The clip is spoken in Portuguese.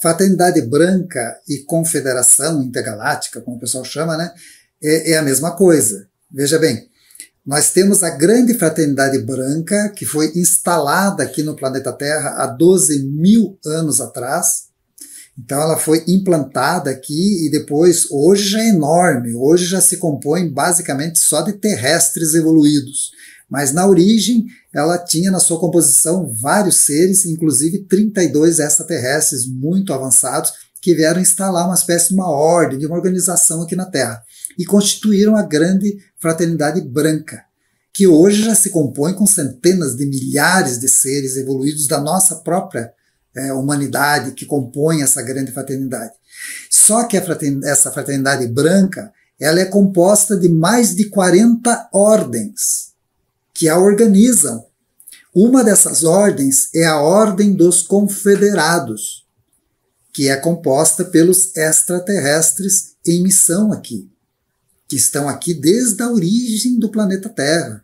Fraternidade Branca e Confederação Intergaláctica, como o pessoal chama, né, é, é a mesma coisa. Veja bem, nós temos a grande fraternidade branca que foi instalada aqui no planeta Terra há 12 mil anos atrás. Então ela foi implantada aqui e depois, hoje já é enorme, hoje já se compõe basicamente só de terrestres evoluídos. Mas na origem, ela tinha na sua composição vários seres, inclusive 32 extraterrestres muito avançados, que vieram instalar uma espécie de uma ordem, de uma organização aqui na Terra, e constituíram a grande fraternidade branca, que hoje já se compõe com centenas de milhares de seres evoluídos da nossa própria é, humanidade que compõem essa grande fraternidade. Só que fraternidade, essa fraternidade branca ela é composta de mais de 40 ordens que a organizam. Uma dessas ordens é a Ordem dos Confederados, que é composta pelos extraterrestres em missão aqui, que estão aqui desde a origem do planeta Terra